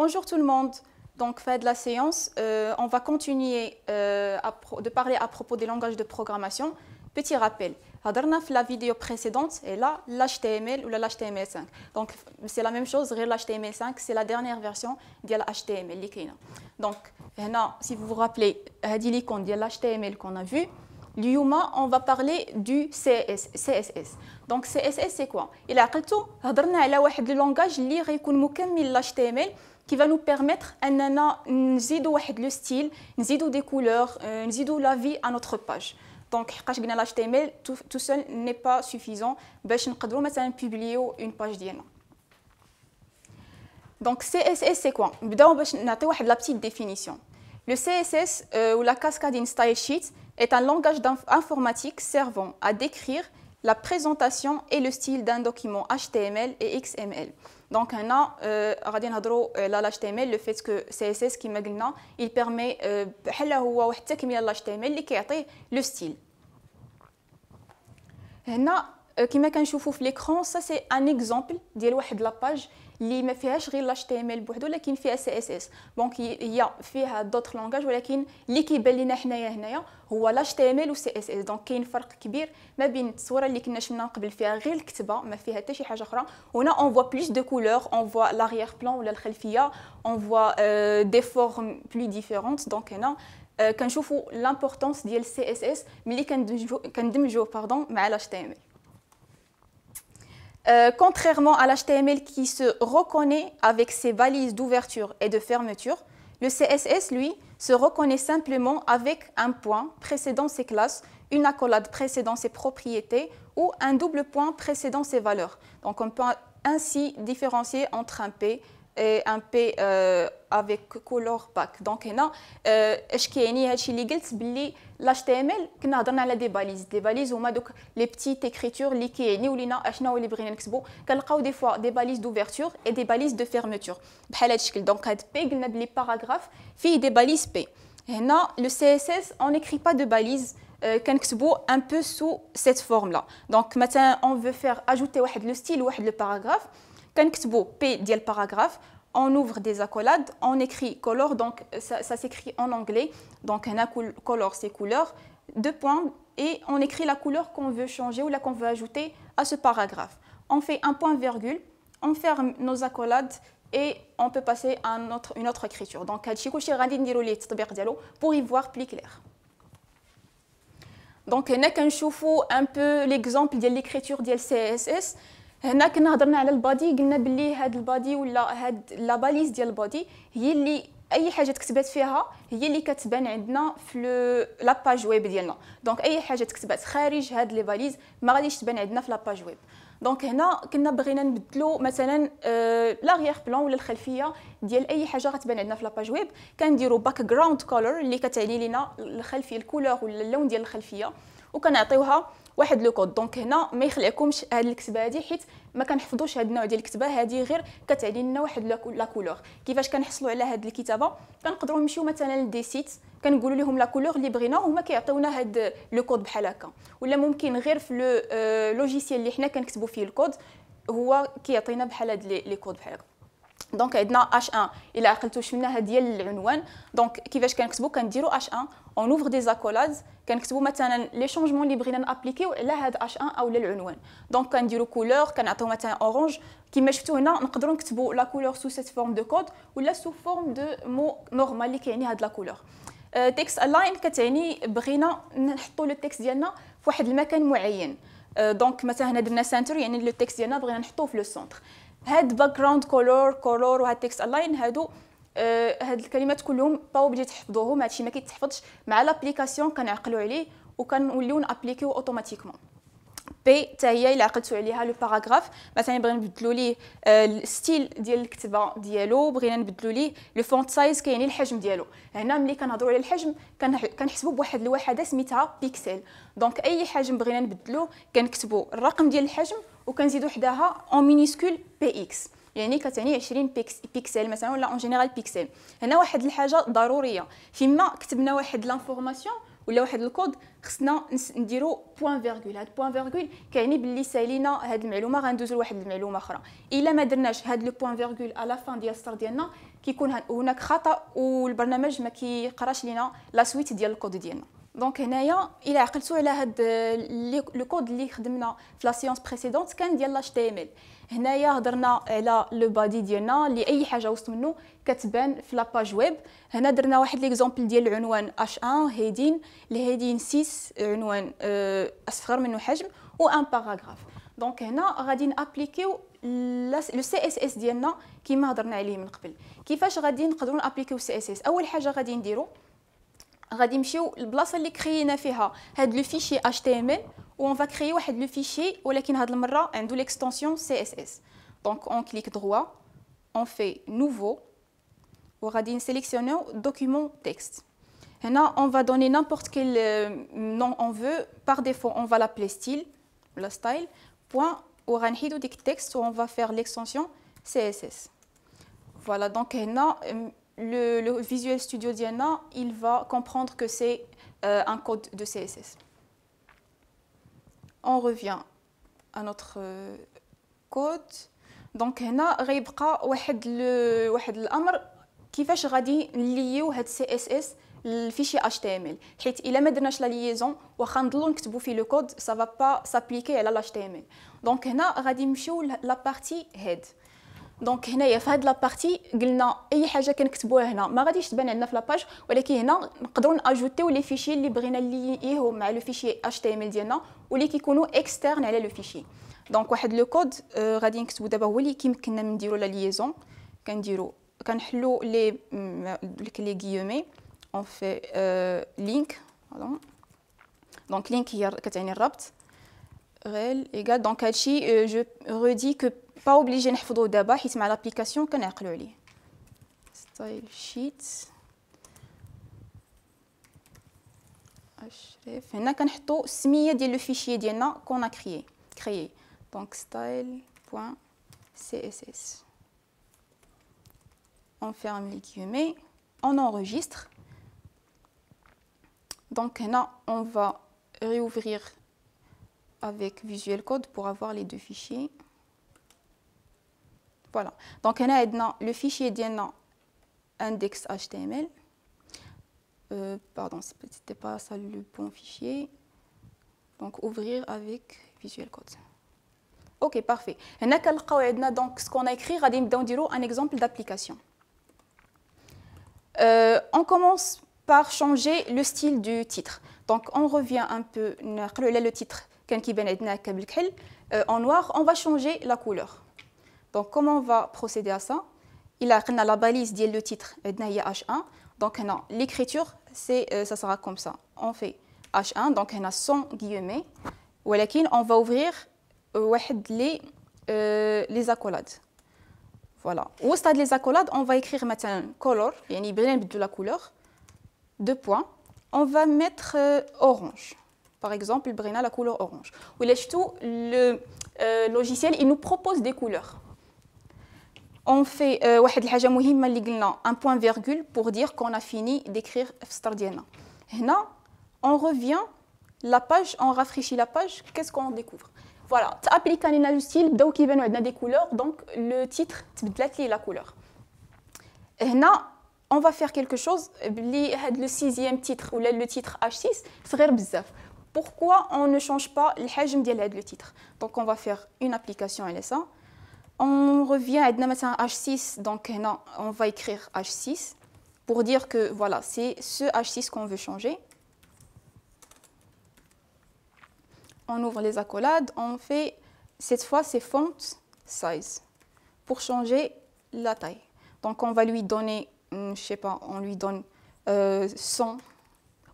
Bonjour tout le monde. Donc, fait de la séance, euh, on va continuer euh, de parler à propos des langages de programmation. Petit rappel, la vidéo précédente, et là, l'HTML ou l'HTML5. Donc, c'est la même chose, l'HTML5, c'est la dernière version de l'HTML. Donc, là, si vous vous rappelez, l'icône de l'HTML qu'on a vu, L'IUMA, on va parler du CSS. Donc CSS c'est quoi Il a dit, on a parlé langage qui est l'HTML qui va nous permettre d'ajouter le style, des couleurs, euh, d'ajouter la vie à notre page. Donc, l'HTML tout seul n'est pas suffisant pour publier une page d'IA. Donc, CSS, c'est quoi Nous allons la petite définition. Le CSS, euh, ou la in Style Sheet, est un langage informatique servant à décrire la présentation et le style d'un document HTML et XML. Donc on a euh, euh l'HTML le fait que CSS qui قلنا il permet de هو واحد HTML qui كيعطيه le style. on كما كنشوفوا في l'écran ça c'est un exemple de la page اللي ما فيهاش غير الاش تي ام ال بوحدو لكن فيها سي اس اس دونك هي فيها دوطخ لونغاج ولكن اللي كيبان لينا حنايا هنايا هو لاش تي ام ال وسي اس اس دونك كاين فرق كبير ما بين الصوره اللي كنا شفنا قبل فيها غير الكتبه ما فيها حتى شي حاجه اخرى هنا اون فوا بليس دو كولور اون فوا لاريير بلان ولا الخلفيه اون فوا دي فورم بلو ديفيرونت دونك هنا euh, كنشوفوا لامبورطونس ديال السي اس اس ملي كندمجو كندمجوا باردون مع لاش تي ام ال Euh, contrairement à l'HTML qui se reconnaît avec ses balises d'ouverture et de fermeture, le CSS, lui, se reconnaît simplement avec un point précédant ses classes, une accolade précédant ses propriétés ou un double point précédant ses valeurs. Donc on peut ainsi différencier entre un P un peu avec colorpack. Donc, maintenant, je vais écrire ici les balises. L'HTML, qu'on a des balises, des balises où on a des petites écritures qui sont maintenant, on les voit bien. On des fois des balises d'ouverture et des balises de fermeture. donc, un P, on a paragraphes, fait des balises P. Maintenant, le CSS, on n'écrit pas de balises, euh, qu'on un peu sous cette forme-là. Donc, maintenant, on veut faire ajouter le style ou le paragraphe. كنكتبوا p. paragraphe. on ouvre des accolades, on écrit color, donc ça, s'écrit en anglais, donc un color c'est couleur, deux points, et on écrit la couleur qu'on veut changer ou la qu'on veut ajouter à ce paragraphe. On fait un point virgule, on ferme nos accolades et on peut passer à une autre écriture. Donc, pour y voir plus clair. Donc, on a un peu l'exemple de l'écriture du CSS. هنا كنا هضرنا على البادي قلنا باللي هاد البادي ولا هاد لاباليز ديال البادي هي اللي اي حاجه تكتبات فيها هي اللي كتبان عندنا في لاباج ويب ديالنا دونك اي حاجه تكتبات خارج هاد لي باليز ما غاديش تبان عندنا في لاباج ويب دونك هنا كنا بغينا نبدلو مثلا آه لاغيير بلون ولا الخلفيه ديال اي حاجه غتبان عندنا في لاباج ويب كنديرو باك جراوند كولور اللي كتعني لينا الخلفيه الكولور ولا اللون ديال الخلفيه وكنعطيوها واحد لو كود دونك هنا ما يخلعكمش هاد الكتبه هادي حيت ما كنحفظوش هاد النوع ديال الكتبه هادي غير كتعني لنا واحد لا كولور كيفاش كنحصلوا على هاد الكتابه كنقدروا نمشيو مثلا لدي سيت كنقولوا لهم لا كولور اللي بغينا هما كيعطيونا هاد لو كود بحال هكا ولا ممكن غير في لو آه، لوجيسيال اللي حنا كنكتبوا فيه الكود هو كيعطينا بحال هاد لي كود بحال هكا دونك عندنا اش 1 الا عقلتو شفناها ديال العنوان دونك كيفاش كنكتبو كنديرو اش 1 اون اوفر دي زاكولادز كنكتبو مثلا لي شونجمون لي بغينا نابليكيو على هاد اش 1 اولا العنوان دونك كنديرو كولور كنعطيو مثلا اورانج كما شفتو هنا نقدروا نكتبو لا كولور سو سيت فورم دو كود ولا سو فورم دو مو نورمال اللي كيعني هاد لا كولور تكست الاين كتعني بغينا نحطو لو تكست ديالنا فواحد المكان معين دونك مثلا هنا درنا سنتر يعني لو تكست ديالنا بغينا نحطوه في لو سونتر هاد باك جراوند كولور كولور وهاد تكست الاين هادو آه هاد الكلمات كلهم باو بديت تحفظوهم هادشي ما كيتحفظش مع لابليكاسيون كنعقلوا عليه وكنوليو نابليكيو اوتوماتيكمون بي حتى هي الا عقدتوا عليها لو باراغراف مثلا بغينا نبدلوا ليه آه، الستيل ديال الكتابه ديالو بغينا نبدلو ليه لو فونت سايز كيعني الحجم ديالو هنا ملي كنهضروا على الحجم كنحسبوا بواحد الوحده سميتها بيكسل دونك اي حجم بغينا نبدلو كنكتبوا الرقم ديال الحجم وكنزيدوا حداها اون مينيسكول بي اكس يعني كتعني 20 بيكسل مثلا ولا اون جينيرال بيكسل هنا واحد الحاجه ضروريه فيما كتبنا واحد لانفورماسيون ولا واحد الكود خصنا نديرو بوان فيرغول هاد بوان فيرغول كيعني باللي سالينا هاد المعلومه غندوزو لواحد المعلومه اخرى الا ما درناش هاد لو بوان فيرغول على فان ديال السطر ديالنا كيكون هناك خطا والبرنامج ما كيقراش لينا لا سويت ديال الكود ديالنا دونك هنايا الا عقلتوا على هاد لو كود اللي خدمنا في لا سيونس بريسيدونت كان ديال لاش تي ام ال هنايا هضرنا على لو بادي ديالنا اللي اي حاجه وسط منه كتبان في لاباج ويب هنا درنا واحد ليكزامبل ديال العنوان اش 1 هيدين الهيدين 6 عنوان آه، اصغر منه حجم و ان باراغراف دونك هنا غادي نابليكيو لو سي اس اس ديالنا كيما هضرنا عليه من قبل كيفاش غادي نقدروا نابليكيو سي اس اس اول حاجه غادي نديرو On va créer le fichier HTML où on va créer le fichier où on va l'extension CSS. Donc, on clique droit, on fait nouveau, on va sélectionner document texte. on va donner n'importe quel euh, nom on veut. Par défaut, on va l'appeler style. Oranhido texte où on va faire l'extension CSS. Voilà, donc maintenant le, Visual Studio Diana, il va comprendre que c'est euh, un code de CSS. On revient à notre euh, code. Donc, il y a un amr qui fait lier le CSS le fichier HTML. Il a mis la liaison, il a le code, ça ne va pas s'appliquer à l'HTML. Donc, il y a la partie head. دونك هنايا في هاد لابارتي قلنا اي حاجه كنكتبوها هنا ما غاديش تبان عندنا في لاباج ولكن هنا نقدروا ناجوتيو لي فيشي اللي بغينا ايه مع لو فيشي اش تي ام ال ديالنا واللي كيكونوا اكسترن على لو فيشي دونك واحد لو كود آه غادي نكتبو دابا هو اللي كيمكننا من نديرو لا ليزون كنديرو كنحلو لي ديك لي غيومي اون في آه لينك دونك لينك هي كتعني الربط غير ايغال دونك هادشي جو ردي كو Pas obligé de faire d'abord l'application que nous avons créée. Style sheets HRF. Nous avons tout ce du fichier le fichier qu'on a créé. Donc style.css. On ferme les guillemets. On enregistre. Donc on va réouvrir avec Visual Code pour avoir les deux fichiers. Voilà. Donc, on a le fichier ديالنا index.html. euh, pardon c'était pas ça le bon fichier donc ouvrir avec visual code ok parfait donc ce qu'on a écrit غادي un exemple d'application euh, on commence par changer le style du titre donc on revient un peu on a le titre euh, en noir on va changer la couleur donc comment on va procéder à ça Il a la balise dit le titre, H1. Donc l'écriture, euh, ça sera comme ça. On fait H1, donc on a 100 guillemets. on va ouvrir euh, euh, les, accolades. Voilà. Au stade des accolades, on va écrire maintenant color, yani de la couleur, deux points. On va mettre orange. Par exemple, il a la couleur orange. Ou tout, le logiciel, il nous propose des couleurs on fait euh, un point virgule pour dire qu'on a fini d'écrire on revient la page on rafraîchit la page qu'est-ce qu'on découvre voilà applique le style des couleurs donc le titre la couleur on va faire quelque chose le sixième titre ou le titre H6 pourquoi on ne change pas le titre donc on va faire une application à ça on revient à H6, donc on va écrire H6 pour dire que voilà, c'est ce H6 qu'on veut changer. On ouvre les accolades, on fait cette fois c'est font size pour changer la taille. Donc on va lui donner, hmm, je sais pas, on lui donne euh, 100.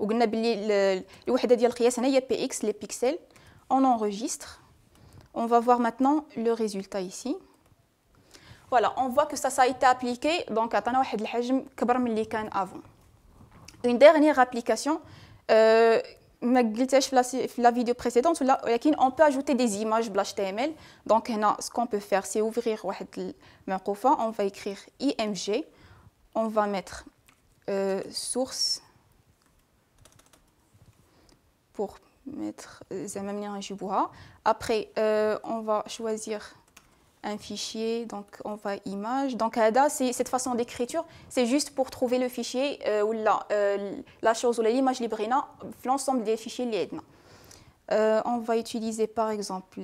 les pixels on enregistre on va voir maintenant le résultat ici voilà, on voit que ça, ça a été appliqué, donc avant. Une dernière application, euh, la vidéo précédente, on peut ajouter des images de HTML. Donc, ce qu'on peut faire, c'est ouvrir on va écrire img, on va mettre euh, source pour mettre euh, Après, euh, on va choisir un fichier, donc on va image. Donc c'est cette façon d'écriture, c'est juste pour trouver le fichier euh, ou euh, la, chose ou l'image librina, l'ensemble des fichiers euh, on va utiliser par exemple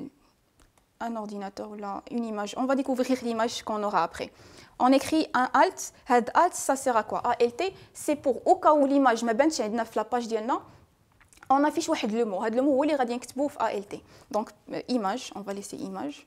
un ordinateur, là, une image. On va découvrir l'image qu'on aura après. On écrit un alt. Had alt, ça sert à quoi ALT, c'est pour au cas où l'image mais ben, la page on affiche le mot. le mot هو ALT. Donc image, on va laisser image.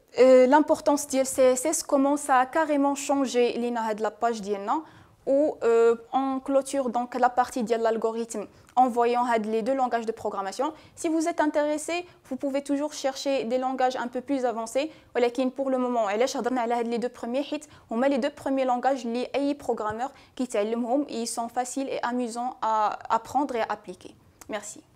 Euh, l'importance du CSS commence à carrément changer لينا de la page ديالنا où on clôture donc la partie de l'algorithme en voyant les deux langages de programmation. Si vous êtes intéressé, vous pouvez toujours chercher des langages un peu plus avancés. Mais pour le moment, les deux premiers hits, on met les deux premiers langages les AI programmeurs qui ils sont faciles et amusants à apprendre et à appliquer. Merci.